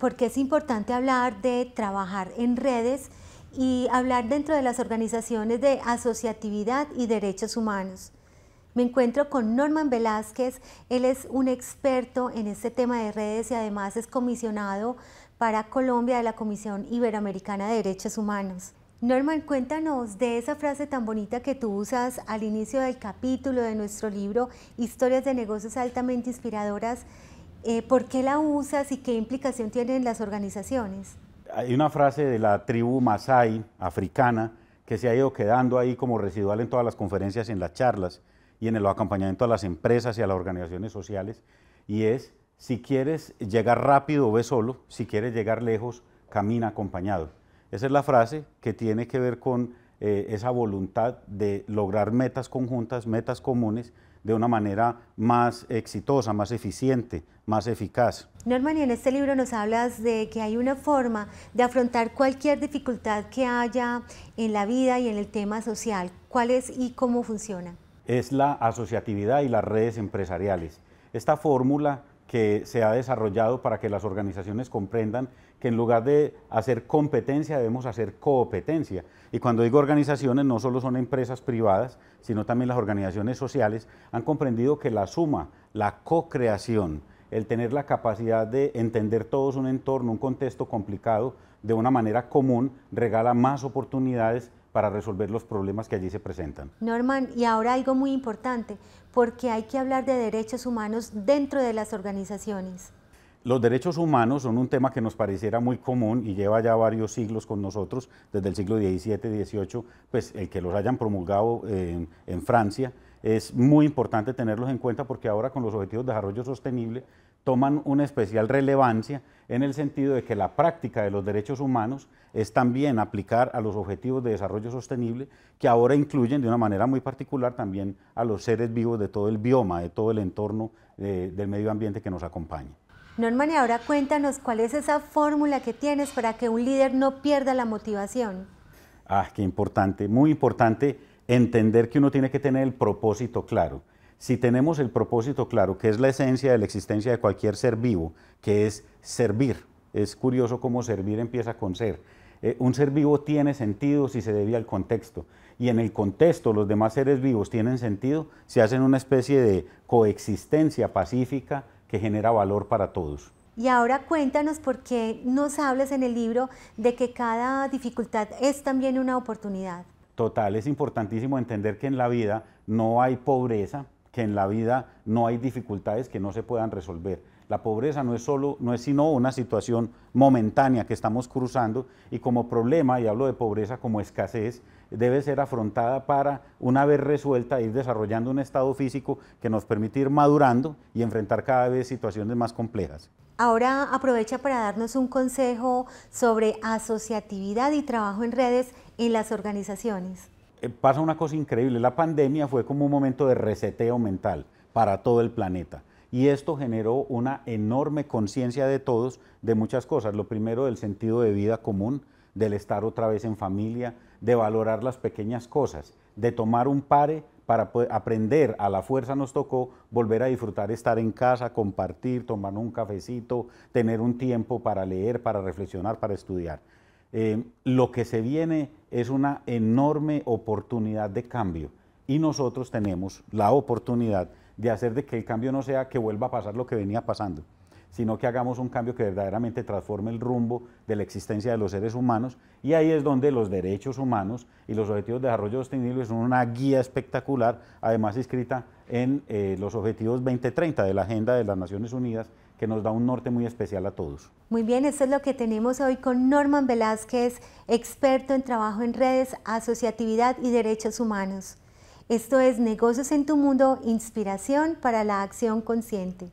porque es importante hablar de trabajar en redes y hablar dentro de las organizaciones de asociatividad y derechos humanos. Me encuentro con Norman Velázquez, él es un experto en este tema de redes y además es comisionado para Colombia de la Comisión Iberoamericana de Derechos Humanos. Norman, cuéntanos de esa frase tan bonita que tú usas al inicio del capítulo de nuestro libro Historias de negocios altamente inspiradoras eh, ¿por qué la usas y qué implicación tienen las organizaciones? Hay una frase de la tribu Masai africana que se ha ido quedando ahí como residual en todas las conferencias, en las charlas y en el acompañamiento a las empresas y a las organizaciones sociales, y es, si quieres llegar rápido, ve solo, si quieres llegar lejos, camina acompañado. Esa es la frase que tiene que ver con eh, esa voluntad de lograr metas conjuntas, metas comunes, de una manera más exitosa, más eficiente, más eficaz. Norman, y en este libro nos hablas de que hay una forma de afrontar cualquier dificultad que haya en la vida y en el tema social. ¿Cuál es y cómo funciona? Es la asociatividad y las redes empresariales. Esta fórmula que se ha desarrollado para que las organizaciones comprendan que en lugar de hacer competencia debemos hacer competencia. Y cuando digo organizaciones, no solo son empresas privadas, sino también las organizaciones sociales han comprendido que la suma, la co-creación, el tener la capacidad de entender todos un entorno, un contexto complicado de una manera común, regala más oportunidades para resolver los problemas que allí se presentan. Norman, y ahora algo muy importante, porque hay que hablar de derechos humanos dentro de las organizaciones. Los derechos humanos son un tema que nos pareciera muy común y lleva ya varios siglos con nosotros, desde el siglo XVII, XVIII, pues el que los hayan promulgado eh, en Francia. Es muy importante tenerlos en cuenta porque ahora con los Objetivos de Desarrollo Sostenible toman una especial relevancia en el sentido de que la práctica de los derechos humanos es también aplicar a los objetivos de desarrollo sostenible que ahora incluyen de una manera muy particular también a los seres vivos de todo el bioma, de todo el entorno eh, del medio ambiente que nos acompaña. Norman, ahora cuéntanos cuál es esa fórmula que tienes para que un líder no pierda la motivación. Ah, qué importante, muy importante entender que uno tiene que tener el propósito claro. Si tenemos el propósito claro, que es la esencia de la existencia de cualquier ser vivo, que es servir, es curioso cómo servir empieza con ser. Eh, un ser vivo tiene sentido si se debe al contexto. Y en el contexto los demás seres vivos tienen sentido se hacen una especie de coexistencia pacífica que genera valor para todos. Y ahora cuéntanos por qué nos hablas en el libro de que cada dificultad es también una oportunidad. Total, es importantísimo entender que en la vida no hay pobreza, que en la vida no hay dificultades que no se puedan resolver. La pobreza no es, solo, no es sino una situación momentánea que estamos cruzando y como problema, y hablo de pobreza como escasez, debe ser afrontada para, una vez resuelta, ir desarrollando un estado físico que nos permita ir madurando y enfrentar cada vez situaciones más complejas. Ahora aprovecha para darnos un consejo sobre asociatividad y trabajo en redes en las organizaciones. Eh, pasa una cosa increíble. La pandemia fue como un momento de reseteo mental para todo el planeta. Y esto generó una enorme conciencia de todos de muchas cosas. Lo primero, del sentido de vida común, del estar otra vez en familia, de valorar las pequeñas cosas, de tomar un pare para aprender. A la fuerza nos tocó volver a disfrutar, estar en casa, compartir, tomar un cafecito, tener un tiempo para leer, para reflexionar, para estudiar. Eh, lo que se viene es una enorme oportunidad de cambio y nosotros tenemos la oportunidad de hacer de que el cambio no sea que vuelva a pasar lo que venía pasando, sino que hagamos un cambio que verdaderamente transforme el rumbo de la existencia de los seres humanos y ahí es donde los derechos humanos y los objetivos de desarrollo sostenible son una guía espectacular, además inscrita en eh, los objetivos 2030 de la Agenda de las Naciones Unidas que nos da un norte muy especial a todos. Muy bien, esto es lo que tenemos hoy con Norman Velázquez, experto en trabajo en redes, asociatividad y derechos humanos. Esto es Negocios en tu Mundo, inspiración para la acción consciente.